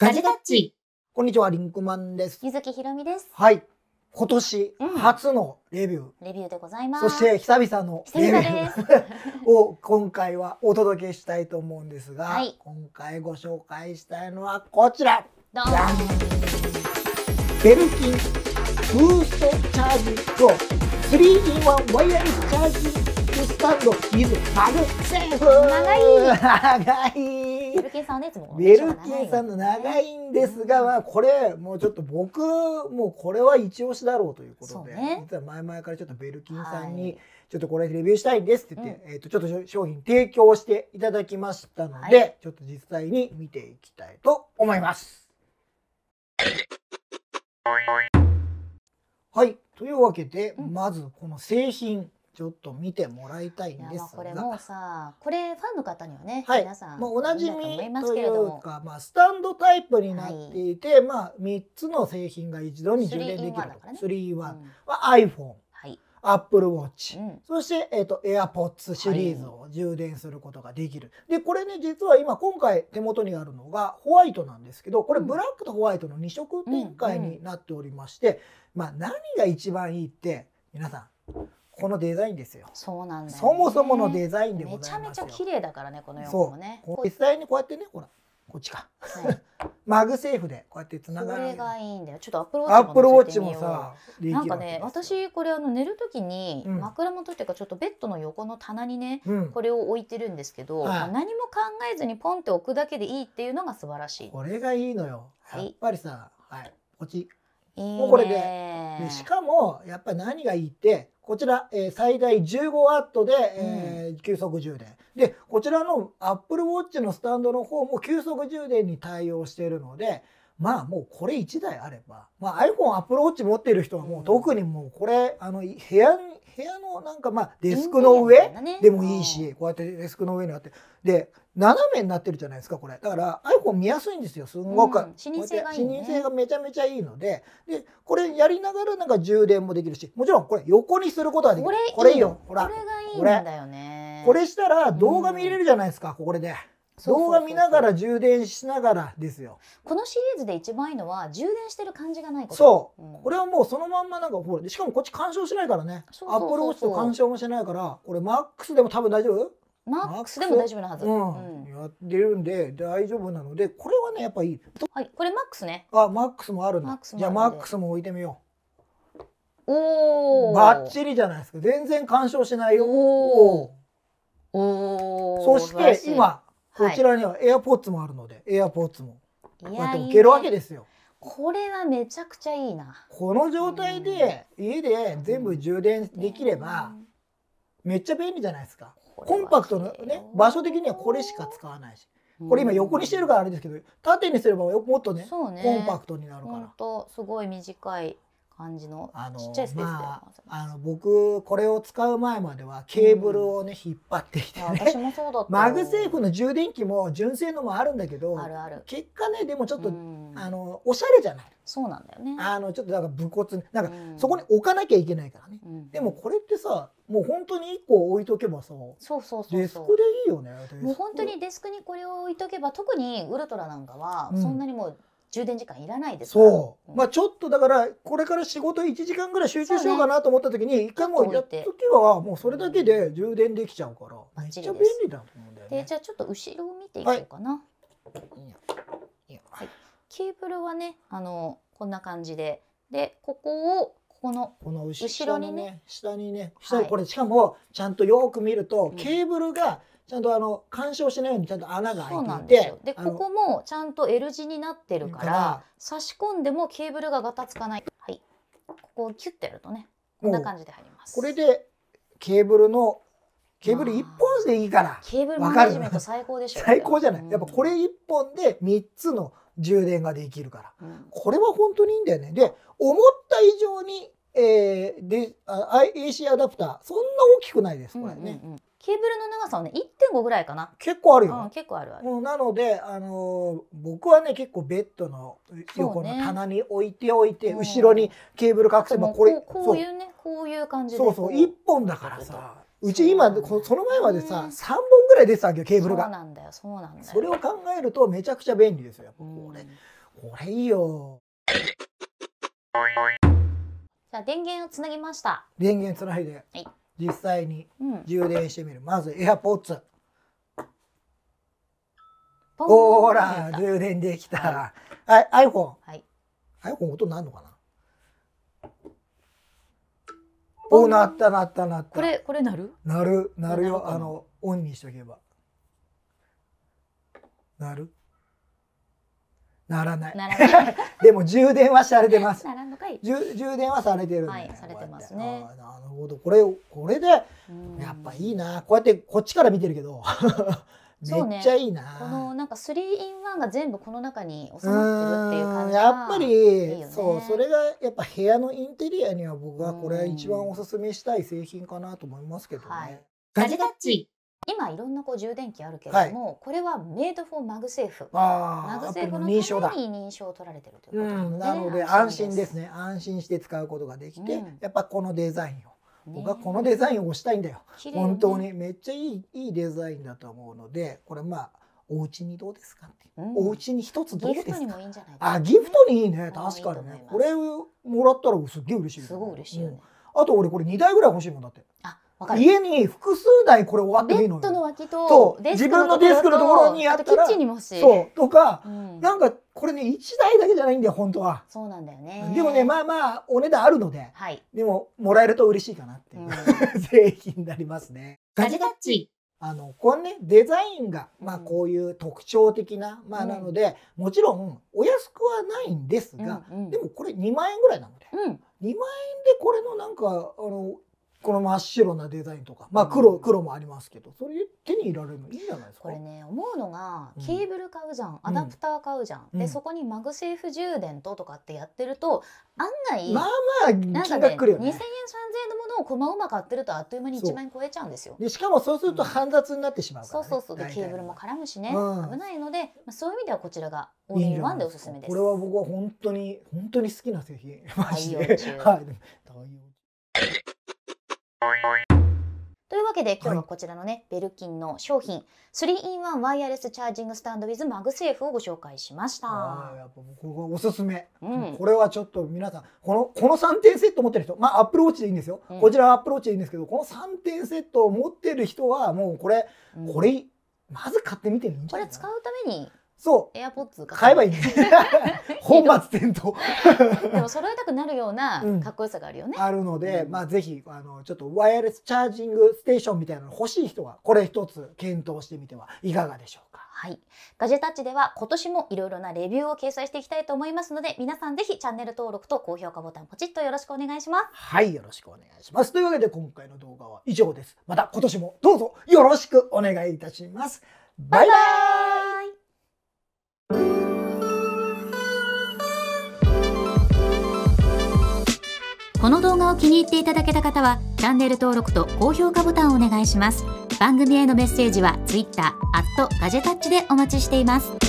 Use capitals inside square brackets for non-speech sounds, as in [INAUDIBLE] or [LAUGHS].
ガジタッチ。こんにちは、リンクマンです。ゆ木ひろみです。はい。今年初のレビュー。レビューでございます。そして久々のレビュー [LAUGHS] を今回はお届けしたいと思うんですが、はい、今回ご紹介したいのはこちら。どんベルキンブーストチャージと 3-in-1 ワイヤレスチャージスタンド、ヒズ、ハグ、セーフ長い長いベルキンさんの長いんですが、まあ、これ、もうちょっと僕、もうこれは一押しだろうということで、ね、実は前々からちょっとベルキンさんに、ちょっとこれレビューしたいんですって言って、うん、えっ、と、ちょっと商品提供していただきましたので、はい、ちょっと実際に見ていきたいと思います。はい。というわけで、うん、まずこの製品ちょっと見てもらいたいんですがこれもうさこれファンの方にはね、はい、皆さんもうおなじみというかまあ、スタンドタイプになっていて、はい、まあ、3つの製品が一度に充電できる3 i 1は、ね iPhone、はッ Apple Watch、うん、そして、えーと、AirPods シリーズを充電することができる、でこれね実は今今回手元にあるのがホワイトなんですけどこれブラックとホワイトの2色展開になっておりまして、まあ、何が一番いいって皆さんこのデザインですよ。そうなんだ、ね、そもそものデザインでございますめちゃめちゃ綺麗だからねこの横もね。実際にこうやってねほらこっちか、はい、マグセーフでこうやってつがるこれがいいんだよちょっとアップルウォッチもさなんかね私これあの寝るときに枕元っていうかちょっとベッドの横の棚にね、うん、これを置いてるんですけど、はい、何も考えずにポンって置くだけでいいっていうのが素晴らしいこれがいいのよやっぱりさ、はい、はい、こっちいいもうこれでしかもやっぱり何がいいってこちら、えー、最大 15W で、えー、急速充電。で、こちらの Apple Watch のスタンドの方も急速充電に対応しているので、まあもうこれ1台あれば、まあ、iPhone、Apple Watch 持っている人はもう特にもうこれ、あの部屋部屋のなんかまあデスクの上でもいいし、こうやってデスクの上にあって。で、斜めになってるじゃないですかこれだから iPhone 見やすいんですよすんごく、うん、視認性がいい、ね、視認性がめちゃめちゃいいのででこれやりながらなんか充電もできるしもちろんこれ横にすることはできるこれいいよほらこれがいいんだよねこれしたら動画見れるじゃないですか、うん、これで。動画見ながら充電しながらですよこのシリーズで一番いいのは充電してる感じがないことそう、うん、これはもうそのまんまなんかほらしかもこっち干渉しないからねアップルウォッチと干渉もしないからこれマックスでも多分大丈夫マックスでも大丈夫なはず、うんやってるんで大丈夫なのでこれはねやっぱいいはいこれマックスねあマックスもあるの。じゃあマックスも置いてみようおおバッチリじゃないですか全然干渉しないよおおそして今こちらにはエアポッツもあるので、エアポッツもこうやって置けるわけですよこれはめちゃくちゃいいなこの状態で家で全部充電できれば、めっちゃ便利じゃないですかコンパクトのね場所的にはこれしか使わないしこれ今横にしてるからあれですけど縦にすればもっとね、ね、コンパクトになるから。とすごい短い感じのちっちゃいスペースで、まあ、あの僕これを使う前まではケーブルをね、うん、引っ張ってきて、ね、私もそうだったマグセーフの充電器も純正のもあるんだけどあるある結果ねでもちょっと、うん、あのおしゃれじゃないそうなんだよねあのちょっとだから武骨なんか、そこに置かなきゃいけないからね、でもこれってさもう本当に1個置いとけばさそうそうそうデスクでいいよねもう本当にデスクにこれを置いとけば特にウルトラなんかはそんなにもう、充電時間いらないですそう、うん、まあちょっとだからこれから仕事1時間ぐらい集中しようかなと思った時に一回もうやっとけばもうそれだけで充電できちゃうからめっちゃ便利だと思うんだよね。でじゃあちょっと後ろを見ていこうかな。はいはい、ケーブルはねあのこんな感じででここをこのこの後ろにね下にね、はい、これしかもちゃんとよく見ると、ケーブルが、ちゃんとあの干渉しないようにちゃんと穴が開いていてでここもちゃんと L 字になってるから差し込んでもケーブルがガタつかないはいここをキュッてやるとねこんな感じで入りますこれでケーブルのケーブル1本でいいから、まあ、ケーブルマネジメント最高でしょ最高じゃない、うん、やっぱこれ1本で3つの充電ができるから、うん、これは本当にいいんだよねで思った以上にえー、であ AC アダプターそんな大きくないですこれね、うんうんうんケーブルの長さはね1.5ぐらいかな結構あるよ、うん、結構あるある、うん、なので、あのー、僕はね結構ベッドの横の棚に置いておいて、ね、後ろにケーブル隠せばこれこういうねこういう感じでそうそう1本だからさうち今その前までさ3本ぐらい出てたわけよケーブルがそうなんだよそうなんだよそれを考えるとめちゃくちゃ便利ですよやこれ、これいいよじゃあ電源をつなぎました電源つないではい実際に充電してみる、うん、まずエアポッツ d ほら充電できた、はい、iPhone、はい、iPhone 音なんのかなおなったなったなったこれこれなるなるなるよあのオンにしとけばなるならない。ならない [LAUGHS] でも充電はされてます。ならんのかい。充充電はされてるね、はい、されてますね。なるほど。これこれでやっぱいいな。こうやってこっちから見てるけど。[LAUGHS] めっちゃいいな、ね、このなんか 3in1 が全部この中に収まってるっていう感じがやっぱり、そうそれがやっぱ部屋のインテリアには僕はこれ一番おすすめしたい製品かなと思いますけどね。ガジタッチ今いろんなこう充電器あるけれども、はい、これはメイドフォーマグセーフあマグセーフのために認証を取られてるということな、ねうん、なので安心ですね安心して使うことができて、うん、やっぱこのデザインを僕はこのデザインを推したいんだよ、ね、本当にめっちゃいいいいデザインだと思うのでこれまあお家にどうですかって、うん、お家に一つどうですかあギフトにいいね確かにねこれもらったらすっげえ嬉しい、すごい嬉しい、うん、あと俺これ二台ぐらい欲しいもんだって家に複数台これ終わっていいのベッドの脇と自分のデスクのところにあったらキッチンにもそうとか、うん、なんかこれね1台だけじゃないんだよ本当はそうなんだよねでもねまあまあお値段あるので、はい、でももらえると嬉しいかなっていう、うん、製 [LAUGHS] 品になりますねガチガチあのこのねデザインが、まあ、こういう特徴的な、まあ、なので、もちろんお安くはないんですが、うんうん、でもこれ2万円ぐらいなので、うん、2万円でこれのなんかあのこの真っ白なデザインとか、まあ黒、うん、黒もありますけど、それ手に入れられるのいいんじゃないですか。これね、思うのが、ケーブル買うじゃん、うん、アダプター買うじゃん、うん、で、そこにマグセーフ充電ととかってやってると。案外、まあまあ、なんかね、二千、ね、円、三千円のものをこまうま買ってると、あっという間に一万円超えちゃうんですよ。で、しかも、そうすると煩雑になってしまう、ね、そうそうそう、で、ケーブルも絡むしね、危ないので、まあ、そういう意味では、こちらが。オンリンワンでおすすめです。これは僕は本当に、本当に好きな製品。マジで。はい。というわけで今日はこちらのね、はい、ベルキンの商品 3-in-1 ワイヤレスチャージングスタンド with マグセーフをご紹介しましたあやっぱ僕はおすすめ、うん、これはちょっと皆さんこのこの3点セット持ってる人まあアップローチでいいんですよ、うん、こちらはアップローチでいいんですけどこの3点セットを持ってる人はもうこれ、うん、これまず買ってみてるんじゃないこれ使うためにそう。エアポッツ買えばいい。[LAUGHS] 本末転倒 [LAUGHS] でも揃えたくなるようなかっこよさがあるよね、うん、あるので、うん、まあぜひあのちょっとワイヤレスチャージングステーションみたいなの欲しい人はこれ一つ検討してみてはいかがでしょうかはい。ガジェタッチでは今年もいろいろなレビューを掲載していきたいと思いますので、皆さんぜひチャンネル登録と高評価ボタンポチッとよろしくお願いします。はい、よろしくお願いします。というわけで今回の動画は以上です。また今年もどうぞよろしくお願いいたします。バイバーイこの動画を気に入っていただけた方はチャンネル登録と高評価ボタンをお願いします番組へのメッセージは Twitter ガジェタッチでお待ちしています